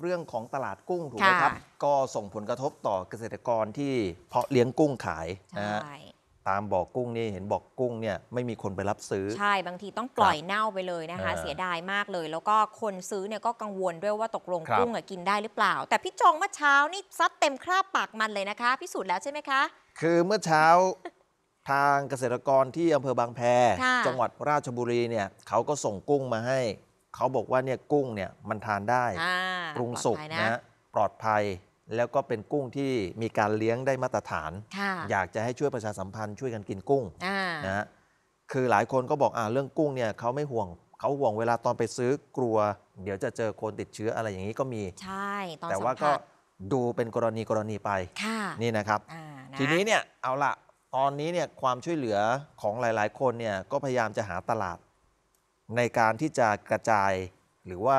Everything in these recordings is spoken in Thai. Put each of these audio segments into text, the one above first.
เรื่องของตลาดกุ้งถูกไหมครับ ก็ส่งผลกระทบต่อเกษตรกรที่เพาะเลี้ยงกุ้งขายนะฮะตามบอกกุ้งนี่เห็นบอกกุ้งเนี่ยไม่มีคนไปรับซื้อ ใช่ บางทีต้องปล่อยเน่าไปเลยนะคะเสียดายมากเลย แล้วก็คนซื้อเนี่ยก็กังวลด้วยว่าตกลงกุ้งกินได้หรือเปล่า แต่พี่จงเมื่อเช้านี่ซัดเต็มคราบปากมันเลยนะคะ พิสูจน์แล้วใช่ไหมคะคือเมื่อเช้าทางเกษตรกรที่อำเภอบางแพจังหวัดราชบุรีเนี่ยเขาก็ส่งกุ้งมาให้เขาบอกว่าเนี่ยกุ้งเนี่ยมันทานได้ปรุงสุกนะปลอดภัยแล้วก็เป็นกุ้งที่มีการเลี้ยงได้มาตรฐาน อยากจะให้ช่วยประชาสัมพันธ์ช่วยกันกินกุ้งนะฮะคือหลายคนก็บอกอ่าเรื่องกุ้งเนี่ยเขาไม่ห่วงเขาห่วงเวลาตอนไปซื้อกลัว เดี๋ยวจะเจอคนติดเชื้ออะไรอย่างนี้ก็มี ใช่แต่ว่าก็ดูเป็นกรณีกรณีไปนี่นะครับะทีนี้เนี่ยเอาละตอนนี้เนี่ยความช่วยเหลือของหลาย ๆ คนเนี่ยก็พยายามจะหาตลาดในการที่จะกระจายหรือว่า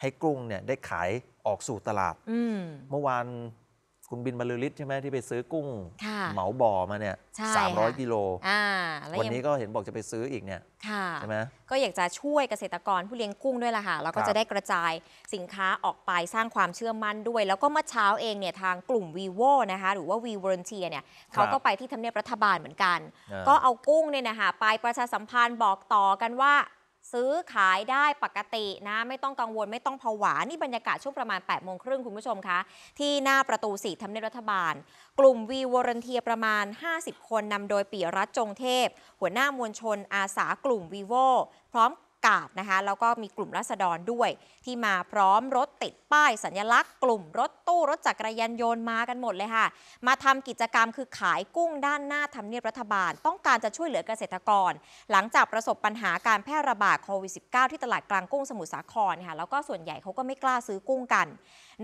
ให้กุ้งเนี่ยได้ขายออกสู่ตลาด เมื่อวานคุณบินบรรลือฤทธิ์ใช่ไหมที่ไปซื้อกุ้งเหมาบ่อมาเนี่ยสามร้อยกิโล วันนี้ก็เห็นบอกจะไปซื้ออีกเนี่ยใช่ไหมก็อยากจะช่วยเกษตรกรผู้เลี้ยงกุ้งด้วยล่ะค่ะ แล้วก็จะได้กระจายสินค้าออกไปสร้างความเชื่อมั่นด้วย แล้วก็เมื่อเช้าเองเนี่ยทางกลุ่ม v ีโวนะคะหรือว่า v อร์เนเชียเนี่ยเขาก็ไปที่ทำเนียบรัฐบาลเหมือนกัน ก็เอากุ้งเนี่ยนะคะไปประชาสัมพันธ์บอกต่อกันว่าซื้อขายได้ปกตินะไม่ต้องกังวลไม่ต้องผวา นี่บรรยากาศช่วงประมาณ8ปดโมงครึ่งคุณผู้ชมคะที่หน้าประตูสี่ทำเนียบรัฐบาล กลุ่มวีวอร์เทียประมาณ 50 คนนำโดยปีรัตจงเทพ หัวหน้ามวลชนอาสากลุ่มวีโวพร้อมกาศนะคะแล้วก็มีกลุ่มรัษฎรด้วย ที่มาพร้อมรถติดป้ายสัญลักษณ์ กลุ่มรถตู้รถจักรยานยนต์มากันหมดเลยค่ะมาทำกิจกรรมคือขายกุ้งด้านหน้าทำเนียบรัฐบาล ต้องการจะช่วยเหลือเกษตรกร หลังจากประสบปัญหาการแพร่ระบาดโควิด -19 ที่ตลาดกลางกุ้งสมุทรสาครค่ะแล้วก็ส่วนใหญ่เขาก็ไม่กล้าซื้อกุ้งกัน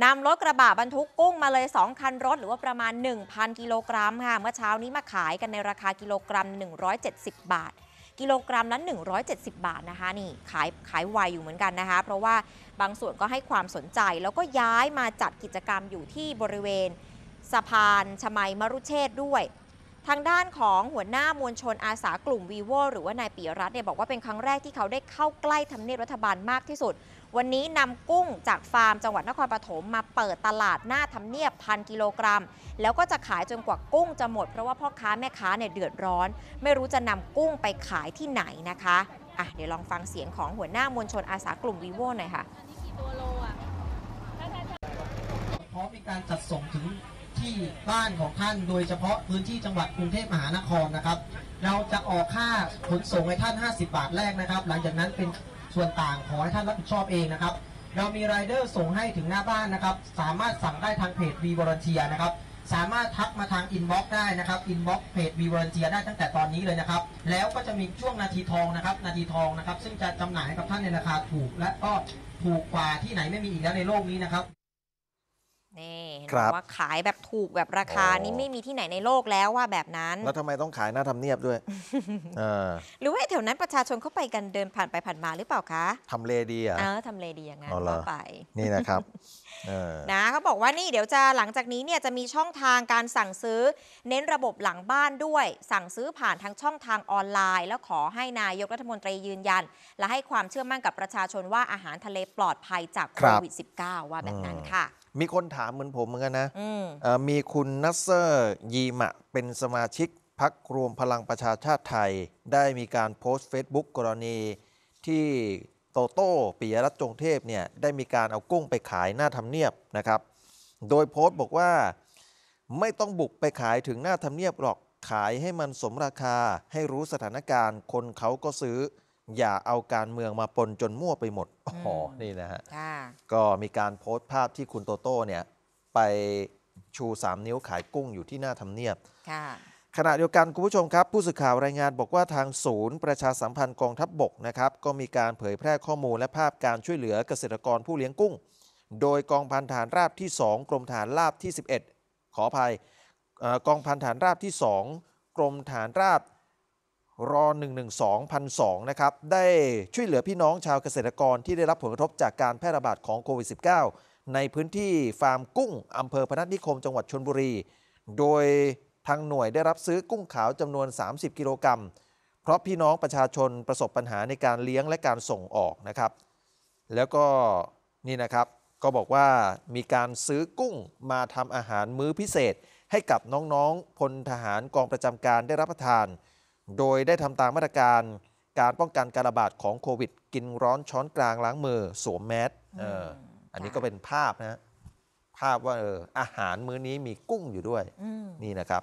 นำรถกระบะบรรทุกกุ้งมาเลย2คันรถหรือว่าประมาณ 1,000กิโลกรัมค่ะเมื่อเช้านี้มาขายกันในราคากิโลกรัม 170 บาทกิโลกรัมละ170 บาทนะคะนี่ขายขายไวอยู่เหมือนกันนะคะเพราะว่าบางส่วนก็ให้ความสนใจแล้วก็ย้ายมาจัดกิจกรรมอยู่ที่บริเวณ สะพานชมัยมรุเชษด้วยทางด้านของหัวหน้ามวลชนอาสากลุ่มวีโวหรือว่านายปิยรัตน์เนี่ยบอกว่าเป็นครั้งแรกที่เขาได้เข้าใกล้ทำเนียบรัฐบาลมากที่สุด วันนี้นำกุ้งจากฟาร์มจังหวัดนครปฐมมาเปิดตลาดหน้าทำเนียบพันกิโลกรัมแล้วก็จะขายจนกว่ากุ้งจะหมด เพราะว่าพ่อค้าแม่ค้าเนี่ยเดือดร้อน ไม่รู้จะนำกุ้งไปขายที่ไหนนะคะอ่ะเดี๋ยวลองฟังเสียงของหัวหน้ามวลชนอาสากลุ่มวีโวหน่อยค่ะพร้อมมีการจัดส่งถึงที่บ้านของท่านโดยเฉพาะพื้นที่จังหวัดกรุงเทพมหานครนะครับเราจะออกค่าขนส่งให้ท่าน 50 บาทแรกนะครับ หลังจากนั้นเป็นส่วนต่างขอให้ท่านรับผิดชอบเองนะครับ เรามีรายเดอร์ส่งให้ถึงหน้าบ้านนะครับสามารถสั่งได้ทางเพจวีบอร์เทียนะครับสามารถทักมาทางอินบ็อกซ์ได้นะครับอินบ็อกซ์เพจวีบอร์เทียได้ตั้งแต่ตอนนี้เลยนะครับ แล้วก็จะมีช่วงนาทีทองนะครับนาทีทองนะครับ ซึ่งจะจำหน่ายให้กับท่านในราคาถูก และก็ถูกกว่าที่ไหนไม่มีอีกแล้วในโลกนี้นะครับนี่เห็นไหมว่าขายแบบถูกแบบราคา นี้ไม่มีที่ไหนในโลกแล้วว่าแบบนั้นแล้วทำไมต้องขายหน้าทำเนียบด้วยอหรือว่าแถวนั้นประชาชนเข้าไปกันเดินผ่านไปผ่านมาหรือเปล่าคะทำเลดีอ่ะเออทำเลดีอย่างนั้นเอาาไปนี่นะครับเอนะเขาบอกว่านี่เดี๋ยวจะหลังจากนี้เนี่ยจะมีช่องทางการสั่งซื้อ เน้นระบบหลังบ้านด้วย สั่งซื้อผ่านทางช่องทางออนไลน์ แล้วขอให้นายกรัฐมนตรียืนยันและให้ความเชื่อมั่นกับประชาชนว่าอาหารทะเลปลอดภัยจากโคบวิด -19 ว่าแบบนั้นค่ะมีคนถามามเหมือนผมเหมือนกันนะ มีคุณนัสเซอร์ ยีมะเป็นสมาชิกพักรวมพลังประชาชาติไทย ได้มีการโพสต์เฟซบุ๊กกรณีที่โตโต้ปิยรัตน์จงเทพเนี่ย ได้มีการเอากุ้งไปขายหน้าทำเนียบนะครับ โดยโพสต์บอกว่าไม่ต้องบุกไปขายถึงหน้าทำเนียบหรอกขายให้มันสมราคาให้รู้สถานการณ์ คนเขาก็ซื้อ อย่าเอาการเมืองมาปนจนมั่วไปหมดอ๋อนี่นะฮะก็มีการโพสต์ภาพที่คุณโตโต้เนี่ยไปชู 3 นิ้วขายกุ้งอยู่ที่หน้าทำเนียบขณะเดียวกันคุณผู้ชมครับ ผู้สื่อข่าวรายงานบอกว่าทางศูนย์ประชาสัมพันธ์กองทัพบบกนะครับ ก็มีการเผยแพร่ข้อมูลและภาพการช่วยเหลือเกษตรกรผู้เลี้ยงกุ้ง โดยกองพันฐานราบที่ 2 กรมฐานราบที่ 11 ขออภัยกองพันฐานราบที่ 2กรมฐานราบรอ1 1 2 0 0นะครับได้ช่วยเหลือพี่น้องชาวเกษตรกรที่ได้รับผลกระทบจากการแพร่ระบาดของโควิด -19 ในพื้นที่ฟาร์มกุ้งอำเภอพนัสนิคมจังหวัดชนบุรี โดยทางหน่วยได้รับซื้อกุ้งขาวจำนวน 30 กิโลกรัมเพราะพี่น้องประชาชนประสบปัญหาในการเลี้ยงและการส่งออกนะครับ แล้วก็นี่นะครับก็บอกว่ามีการซื้อกุ้งมาทำอาหารมื้อพิเศษ ให้กับน้องๆพลทหารกองประจำการได้รับประทาน โดยได้ทำตามมาตรการการป้องกันการระบาดของโควิดกินร้อนช้อนกลางล้างมือสวมแมสอันนี้ก็เป็นภาพนะ ภาพว่าเอออาหารมื้อนี้มีกุ้งอยู่ด้วยนี่นะครับ